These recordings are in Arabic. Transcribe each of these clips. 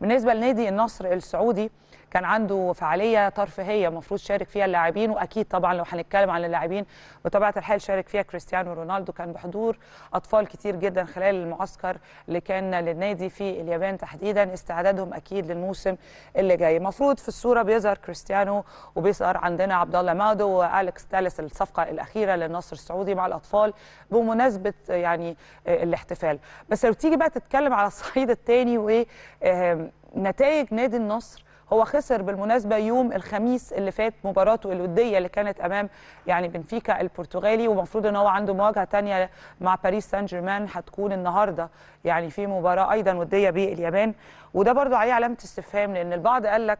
بالنسبه لنادي النصر السعودي كان عنده فعاليه ترفيهيه المفروض شارك فيها اللاعبين واكيد طبعا لو هنتكلم عن اللاعبين بطبيعه الحال شارك فيها كريستيانو رونالدو كان بحضور اطفال كتير جدا خلال المعسكر اللي كان للنادي في اليابان تحديدا استعدادهم اكيد للموسم اللي جاي المفروض في الصوره بيظهر كريستيانو وبيظهر عندنا عبد الله مادو والكس تالس الصفقه الاخيره للنصر السعودي مع الاطفال بمناسبه يعني الاحتفال بس لو تيجي بقى تتكلم على الصعيد الثاني و آه، نتائج نادي النصر هو خسر بالمناسبة يوم الخميس اللي فات مباراته الودية اللي كانت أمام يعني بنفيكا البرتغالي ومفروض أن هو عنده مواجهة تانية مع باريس سان جيرمان هتكون النهاردة يعني في مباراة أيضا ودية باليابان وده برضو عليه علامة استفهام لأن البعض قال لك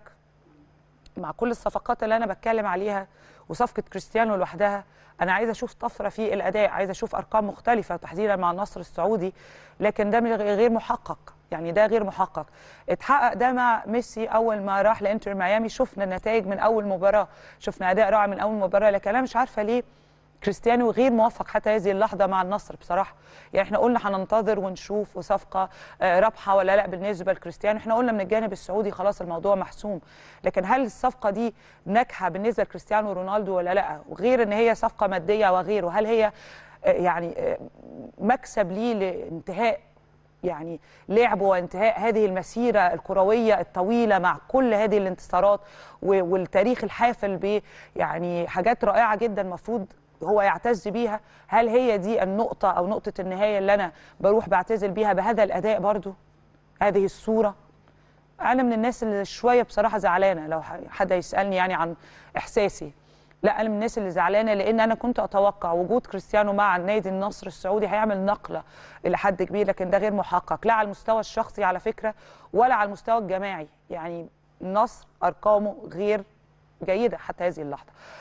مع كل الصفقات اللي أنا بتكلم عليها وصفقة كريستيانو لوحدها أنا عايز أشوف طفرة في الأداء عايز أشوف أرقام مختلفة تحديدا مع النصر السعودي لكن ده غير محقق يعني ده غير محقق اتحقق ده مع ميسي اول ما راح لانتر ميامي شفنا النتائج من اول مباراه شفنا اداء رائع من اول مباراه لكن انا مش عارفه ليه كريستيانو غير موفق حتى هذه اللحظه مع النصر بصراحه يعني احنا قلنا هننتظر ونشوف وصفقه آه، رابحه ولا لا بالنسبه لكريستيانو احنا قلنا من الجانب السعودي خلاص الموضوع محسوم لكن هل الصفقه دي ناجحه بالنسبه لكريستيانو رونالدو ولا لا وغير ان هي صفقه ماديه وغيره هل هي آه، يعني آه، مكسب ليه لانتهاء يعني لعب وانتهاء هذه المسيرة الكروية الطويلة مع كل هذه الانتصارات والتاريخ الحافل ب يعني حاجات رائعة جدا المفروض هو يعتز بيها هل هي دي النقطة أو نقطة النهاية اللي أنا بروح بعتزل بيها بهذا الأداء برضو هذه الصورة أنا من الناس اللي شوية بصراحة زعلانة لو حد يسألني يعني عن إحساسي لا انا من الناس اللي زعلانه لان انا كنت اتوقع وجود كريستيانو مع النادي النصر السعودي هيعمل نقله الى حد كبير لكن ده غير محقق لا على المستوى الشخصي على فكره ولا على المستوى الجماعي يعني النصر ارقامه غير جيده حتى هذه اللحظه